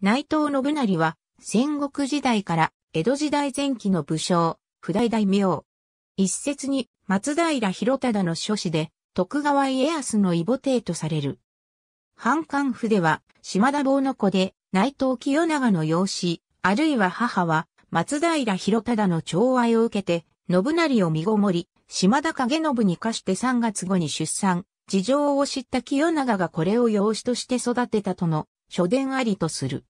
内藤信成は、戦国時代から江戸時代前期の武将、普代大名。一説に松平広忠の諸子で、徳川家康の異母帝とされる。藩官府では、島田坊の子で、内藤清長の養子、あるいは母は、松平広忠の寵愛を受けて、信成を身ごもり、島田景信に課して3月後に出産、事情を知った清長がこれを養子として育てたとの、書伝ありとする。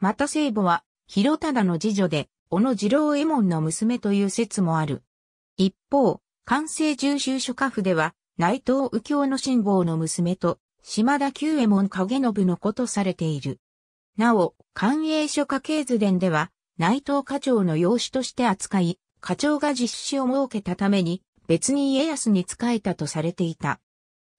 また聖母は、広忠の次女で、小野次郎右衛門の娘という説もある。一方、関西重修書家府では、内藤右京の信抱の娘と、島田久右衛門影信の子とされている。なお、官営書家系図伝では、内藤課長の養子として扱い、課長が実施を設けたために、別に家康に仕えたとされていた。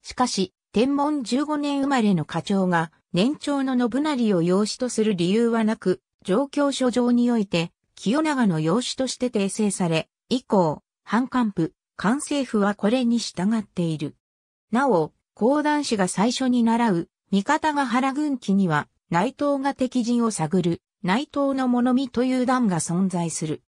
しかし、天文15年生まれの課長が年長の信成を養子とする理由はなく、状況書上において、清永の養子として訂正され、以降、反官府、官政府はこれに従っている。なお、講談師が最初に習う、三方ヶ原軍記には、内藤が敵陣を探る、内藤の物見という段が存在する。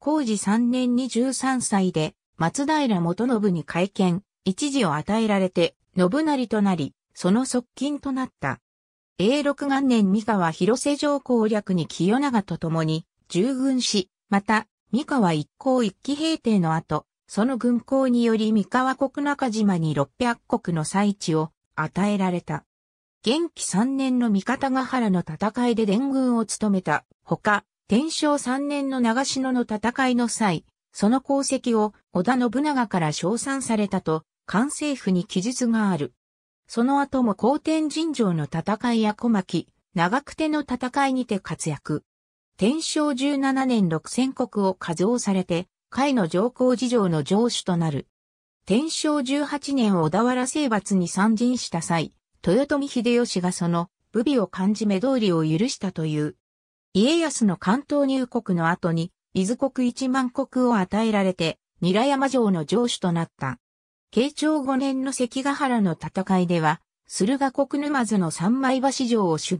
工事3年に13歳で、松平元信に会見、一時を与えられて、信成となり、その側近となった。永禄元年三河広瀬城攻略に清長と共に従軍し、また三河一向一騎平定の後、その軍港により三河国中島に六百国の最地を与えられた。元気三年の三方ヶ原の戦いで伝軍を務めたほか、天正三年の長篠の戦いの際、その功績を織田信長から称賛されたと関政府に記述がある。その後も後天神城の戦いや小牧、長久手の戦いにて活躍。天正17年6千国を加増されて、甲斐の上皇事情の城主となる。天正18年小田原征伐に参陣した際、豊臣秀吉がその、武備を感じ目通りを許したという。家康の関東入国の後に、伊豆国一万国を与えられて、韮山城の城主となった。慶長5年の関ヶ原の戦いでは、駿河国沼津の三枚橋城を守備。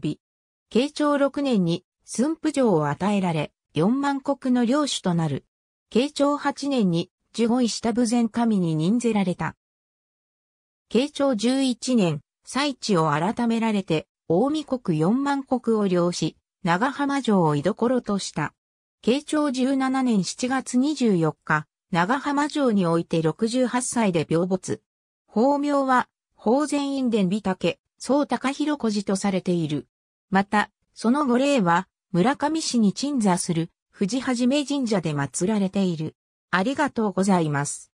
慶長6年に駿府城を与えられ、四万国の領主となる。慶長8年に守語医下部前神に任ぜられた。慶長11年、最地を改められて、大見国四万国を領し、長浜城を居所とした。慶長17年7月24日、長浜城において68歳で病没。法名は、法然院伝美竹、宋高弘小寺とされている。また、その御霊は、村上市に鎮座する、藤はじめ神社で祀られている。ありがとうございます。